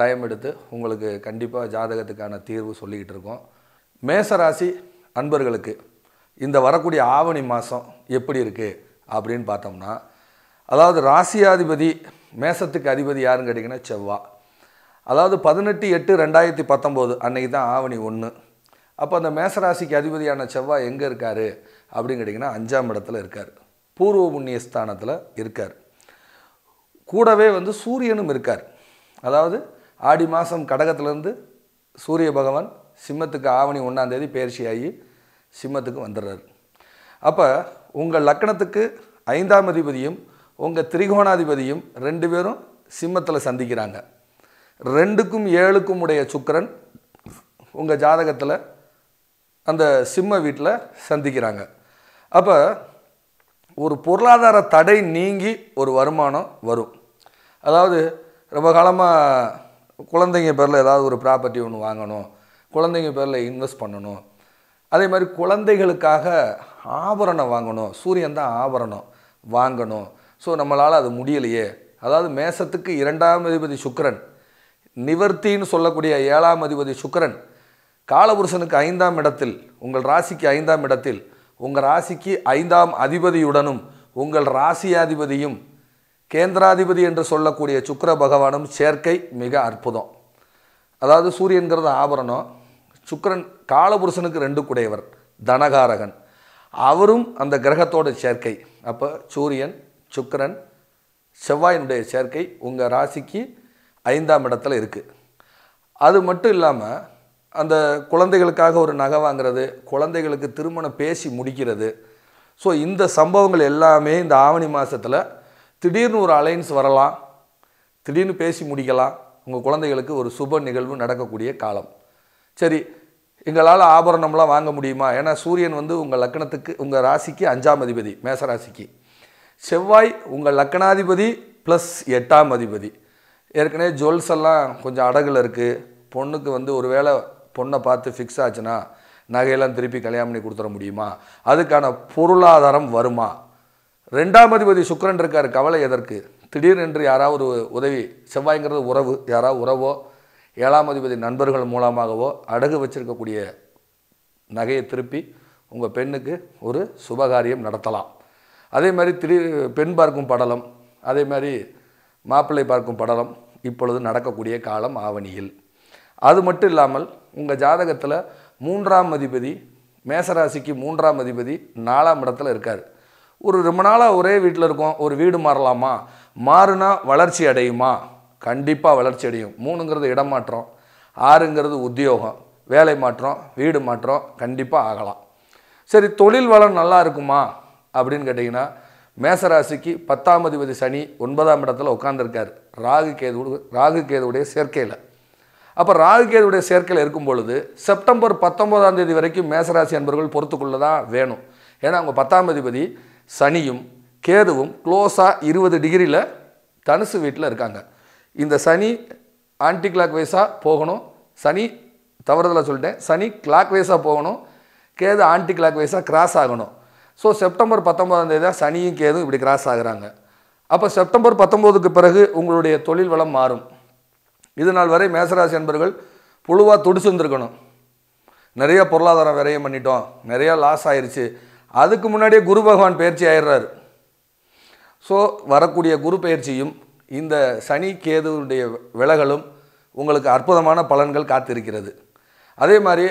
time எடுத்து உங்களுக்கு கண்டிப்பாக ஜாதகத்துக்கான தீர்வு சொல்லிக்கிட்டு இருக்கோம் மேசராசி அன்பர்களுக்கு இந்த வரக்கூடிய ஆவணி மாதம் எப்படி இருக்குது அப்படின்னு பார்த்தோம்னா அதாவது ராசியாதிபதி மேசத்துக்கு அதிபதி யாருன்னு கேட்டிங்கன்னா செவ்வா அதாவது பதினெட்டு எட்டு ரெண்டாயிரத்தி பத்தொம்போது அன்றைக்கி தான் ஆவணி ஒன்று அப்போ அந்த மேசராசிக்கு அதிபதியான செவ்வாய் எங்கே இருக்கார் அப்படின்னு கேட்டிங்கன்னா அஞ்சாம் இடத்துல இருக்கார் பூர்வ புண்ணிய ஸ்தானத்தில் இருக்கார் கூடவே வந்து சூரியனும் இருக்கார் அதாவது ஆடி மாதம் கடகத்திலேருந்து சூரிய பகவான் சிம்மத்துக்கு ஆவணி ஒன்றாந்தேதி பயிற்சியாகி சிம்மத்துக்கு வந்துடுறாரு அப்போ உங்கள் லக்கணத்துக்கு ஐந்தாம் அதிபதியும் உங்கள் திரிகோணாதிபதியும் ரெண்டு பேரும் சிம்மத்தில் சந்திக்கிறாங்க ரெண்டுக்கும் ஏழுக்கும் உடைய சுக்கரன் உங்கள் ஜாதகத்தில் அந்த சிம்ம வீட்டில் சந்திக்கிறாங்க அப்போ ஒரு பொருளாதார தடை நீங்கி ஒரு வருமானம் வரும் அதாவது ரொம்ப காலமாக குழந்தைங்க பேரில் ஏதாவது ஒரு ப்ராப்பர்ட்டி ஒன்று வாங்கணும் குழந்தைங்க பேரில் இன்வெஸ்ட் பண்ணணும் அதே மாதிரி குழந்தைகளுக்காக ஆபரணம் வாங்கணும் சூரியன் தான் ஆபரணம் வாங்கணும் ஸோ நம்மளால் அது முடியலையே அதாவது மேசத்துக்கு இரண்டாம் அதிபதி சுக்கரன் நிவர்த்தின்னு சொல்லக்கூடிய ஏழாம் அதிபதி சுக்கரன் காலபுருஷனுக்கு ஐந்தாம் இடத்தில் உங்கள் ராசிக்கு ஐந்தாம் இடத்தில் உங்கள் ராசிக்கு ஐந்தாம் அதிபதியுடனும் உங்கள் ராசியாதிபதியும் கேந்திராதிபதி என்று சொல்லக்கூடிய சுக்கர பகவானும் சேர்க்கை மிக அற்புதம் அதாவது சூரியன்கிறது ஆபரணம் சுக்கரன் காலபுருஷனுக்கு ரெண்டு குடையவர் தனகாரகன் அவரும் அந்த கிரகத்தோட சேர்க்கை அப்போ சூரியன் சுக்கரன் செவ்வாயினுடைய சேர்க்கை உங்கள் ராசிக்கு ஐந்தாம் இடத்துல இருக்குது அது மட்டும் இல்லாமல் அந்த குழந்தைகளுக்காக ஒரு நகை வாங்கிறது குழந்தைகளுக்கு திருமணம் பேசி முடிக்கிறது ஸோ இந்த சம்பவங்கள் எல்லாமே இந்த ஆவணி மாதத்தில் திடீர்னு ஒரு அலைன்ஸ் வரலாம் திடீர்னு பேசி முடிக்கலாம் உங்கள் குழந்தைகளுக்கு ஒரு சுப நிகழ்வு நடக்கக்கூடிய காலம் சரி எங்களால் ஆபரணம்லாம் வாங்க முடியுமா ஏன்னா சூரியன் வந்து உங்கள் லக்கணத்துக்கு உங்கள் ராசிக்கு அஞ்சாம் அதிபதி மேசராசிக்கு செவ்வாய் உங்கள் லக்கணாதிபதி ப்ளஸ் எட்டாம் அதிபதி ஏற்கனவே ஜுவல்ஸ் எல்லாம் கொஞ்சம் அடகில் இருக்குது பொண்ணுக்கு வந்து ஒரு வேளை பொண்ணை பார்த்து ஃபிக்ஸ் ஆச்சுன்னா நகையெல்லாம் திருப்பி கல்யாணம் பண்ணி கொடுத்துட முடியுமா அதுக்கான பொருளாதாரம் வருமா ரெண்டாம் அதிபதி சுக்கரன் இருக்கார் கவலை எதற்கு திடீரென்று யாராவது உதவி செவ்வாய்ங்கிறது உறவு யாராவது உறவோ ஏழாம் அதிபதி நண்பர்கள் மூலமாகவோ அடகு வச்சிருக்கக்கூடிய நகையை திருப்பி உங்கள் பெண்ணுக்கு ஒரு சுபகாரியம் நடத்தலாம் அதே மாதிரி திடீர் பெண் பார்க்கும் படலம் அதே மாதிரி மாப்பிள்ளை பார்க்கும் படலம் இப்பொழுது நடக்கக்கூடிய காலம் ஆவணியில் அது மட்டும் இல்லாமல் உங்கள் ஜாதகத்தில் மூன்றாம் அதிபதி மேசராசிக்கு மூன்றாம் அதிபதி நாலாம் இடத்துல இருக்கார் ஒரு ரொம்ப நாளாக ஒரே வீட்டில் இருக்கோம் ஒரு வீடு மாறலாமா மாறுனா வளர்ச்சி அடையுமா கண்டிப்பாக வளர்ச்சி அடையும் மூணுங்கிறது இடம் மாற்றம் ஆறுங்கிறது உத்தியோகம் வேலை மாற்றம் வீடு மாற்றம் கண்டிப்பாக ஆகலாம் சரி தொழில் வளம் நல்லா இருக்குமா அப்படின்னு கேட்டிங்கன்னா மேசராசிக்கு பத்தாம் அதிபதி சனி ஒன்பதாம் இடத்துல உட்காந்துருக்கார் ராகு கேது ராகு கேதுடைய சேர்க்கையில் அப்போ ராகு கேதுடைய சேர்க்கையில் இருக்கும் பொழுது செப்டம்பர் பத்தொன்பதாம் தேதி வரைக்கும் மேசராசி அன்பர்கள் பொறுத்துக்குள்ளே தான் வேணும் ஏன்னா அவங்க பத்தாம் அதிபதி சனியும் கேதுவும் க்ளோஸாக இருபது டிகிரியில் தனுசு வீட்டில் இருக்காங்க இந்த சனி ஆன்டி கிளாக் வைஸாக போகணும் சனி தவறுதலாக சொல்லிட்டேன் சனி கிளாக் வைஸாக போகணும் கேது ஆன்டி கிளாக் வைஸாக கிராஸ் ஆகணும் ஸோ செப்டம்பர் பத்தொம்போதாம் தேதி தான் சனியும் கேதும் இப்படி கிராஸ் ஆகுறாங்க அப்போ செப்டம்பர் பத்தொம்போதுக்கு பிறகு உங்களுடைய தொழில் வளம் மாறும் இது நாள் வரை மேசராசி அன்பர்கள் புழுவாக வந்துருக்கணும் நிறைய பொருளாதாரம் விரயம் பண்ணிட்டோம் நிறையா லாஸ் ஆயிடுச்சு அதுக்கு முன்னாடியே குரு பகவான் பயிற்சி ஆயிடுறாரு ஸோ வரக்கூடிய குரு பயிற்சியும் இந்த சனி கேதுவுடைய விலகலும் உங்களுக்கு அற்புதமான பலன்கள் காத்திருக்கிறது அதே மாதிரி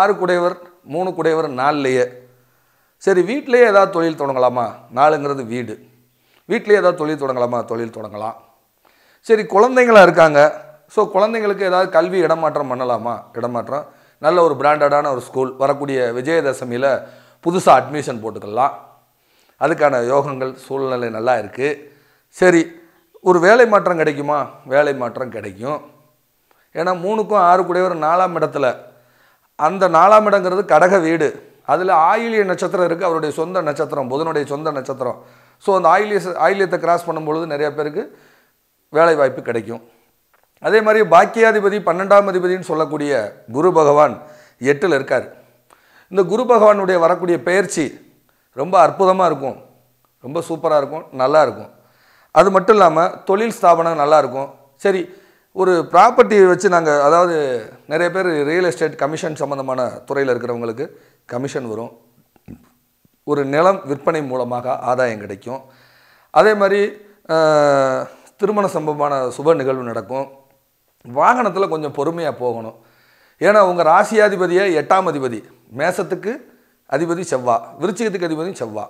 ஆறு குடைவர் மூணு குடைவர் நாலுலேயே சரி வீட்டிலேயே ஏதாவது தொழில் தொடங்கலாமா நாளுங்கிறது வீடு வீட்டிலே ஏதாவது தொழில் தொடங்கலாமா தொழில் தொடங்கலாம் சரி குழந்தைங்களாக இருக்காங்க ஸோ குழந்தைங்களுக்கு ஏதாவது கல்வி இடமாற்றம் பண்ணலாமா இடமாற்றம் நல்ல ஒரு பிராண்டடான ஒரு ஸ்கூல் வரக்கூடிய விஜயதசமியில் புதுசாக அட்மிஷன் போட்டுக்கலாம் அதுக்கான யோகங்கள் சூழ்நிலை நல்லா இருக்குது சரி ஒரு வேலை மாற்றம் கிடைக்குமா வேலை மாற்றம் கிடைக்கும் ஏன்னா மூணுக்கும் ஆறு கூட ஒரு நாலாம் இடத்துல அந்த நாலாம் இடங்கிறது கடக வீடு அதில் ஆயிலிய நட்சத்திரம் இருக்குது அவருடைய சொந்த நட்சத்திரம் புதனுடைய சொந்த நட்சத்திரம் ஸோ அந்த ஆயிலிய ஆயிலியத்தை கிராஸ் பண்ணும்பொழுது நிறைய பேருக்கு வேலை வாய்ப்பு கிடைக்கும் அதே மாதிரி பாக்கியாதிபதி பன்னெண்டாம் அதிபதினு சொல்லக்கூடிய குரு பகவான் எட்டில் இருக்கார் இந்த குரு பகவானுடைய வரக்கூடிய பயிற்சி ரொம்ப அற்புதமாக இருக்கும் ரொம்ப சூப்பராக இருக்கும் நல்லாயிருக்கும் அது மட்டும் இல்லாமல் தொழில் ஸ்தாபனம் நல்லாயிருக்கும் சரி ஒரு ப்ராப்பர்ட்டி வச்சு நாங்கள் அதாவது நிறைய பேர் ரியல் எஸ்டேட் கமிஷன் சம்மந்தமான துறையில் இருக்கிறவங்களுக்கு கமிஷன் வரும் ஒரு நிலம் விற்பனை மூலமாக ஆதாயம் கிடைக்கும் அதே மாதிரி திருமண சம்பவமான சுப நிகழ்வு நடக்கும் வாகனத்தில் கொஞ்சம் பொறுமையாக போகணும் ஏன்னா உங்கள் ராசியாதிபதியை எட்டாம் அதிபதி மேசத்துக்கு அதிபதி செவ்வா விருச்சிகத்துக்கு அதிபதி செவ்வா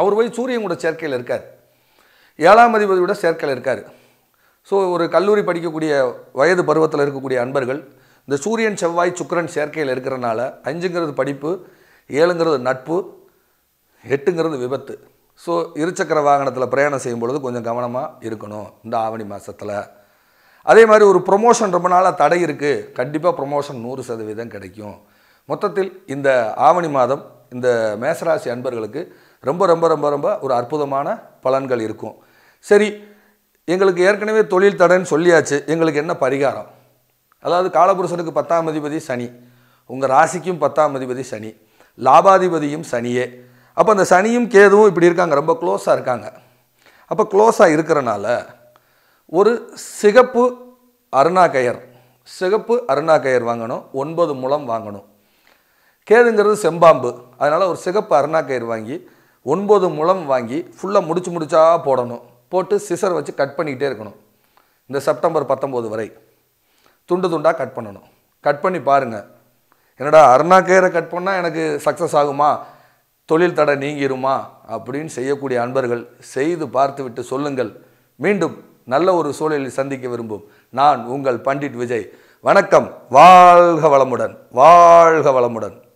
அவர் போய் சூரியன் கூட சேர்க்கையில் இருக்கார் ஏழாம் அதிபதியோட சேர்க்கையில் இருக்கார் ஸோ ஒரு கல்லூரி படிக்கக்கூடிய வயது பருவத்தில் இருக்கக்கூடிய அன்பர்கள் இந்த சூரியன் செவ்வாய் சுக்கரன் சேர்க்கையில் இருக்கிறனால அஞ்சுங்கிறது படிப்பு ஏழுங்கிறது நட்பு எட்டுங்கிறது விபத்து ஸோ இருசக்கர வாகனத்தில் பிரயாணம் செய்யும் பொழுது கொஞ்சம் கவனமாக இருக்கணும் இந்த ஆவணி மாதத்தில் அதே மாதிரி ஒரு ப்ரொமோஷன் ரொம்ப நாளாக தடை இருக்குது கண்டிப்பாக ப்ரொமோஷன் நூறு சதவீதம் கிடைக்கும் மொத்தத்தில் இந்த ஆவணி மாதம் இந்த மேசராசி அன்பர்களுக்கு ரொம்ப ரொம்ப ரொம்ப ரொம்ப ஒரு அற்புதமான பலன்கள் இருக்கும் சரி எங்களுக்கு ஏற்கனவே தொழில் தடைன்னு சொல்லியாச்சு எங்களுக்கு என்ன பரிகாரம் அதாவது காலபுருஷனுக்கு பத்தாம் அதிபதி சனி உங்கள் ராசிக்கும் பத்தாம் அதிபதி சனி லாபாதிபதியும் சனியே அப்போ அந்த சனியும் கேதுவும் இப்படி இருக்காங்க ரொம்ப க்ளோஸாக இருக்காங்க அப்போ க்ளோஸாக இருக்கிறனால ஒரு சிகப்பு அருணாக்கயர் சிகப்பு அருணாக்கயர் வாங்கணும் ஒன்பது முளம் வாங்கணும் கேதுங்கிறது செம்பாம்பு அதனால் ஒரு சிகப்பு அருணாக்கயிறு வாங்கி ஒன்பது முளம் வாங்கி ஃபுல்லாக முடிச்சு முடிச்சா போடணும் போட்டு சிசர் வச்சு கட் பண்ணிக்கிட்டே இருக்கணும் இந்த செப்டம்பர் பத்தொம்போது வரை துண்டு துண்டாக கட் பண்ணணும் கட் பண்ணி பாருங்கள் என்னடா அருணாக்கயிறை கட் பண்ணால் எனக்கு சக்ஸஸ் ஆகுமா தொழில் தடை நீங்கிருமா அப்படின்னு செய்யக்கூடிய அன்பர்கள் செய்து பார்த்துவிட்டு சொல்லுங்கள் மீண்டும் நல்ல ஒரு சூழலில் சந்திக்க விரும்பும் நான் உங்கள் பண்டிட் விஜய் வணக்கம் வாழ்க வளமுடன் வாழ்க வளமுடன்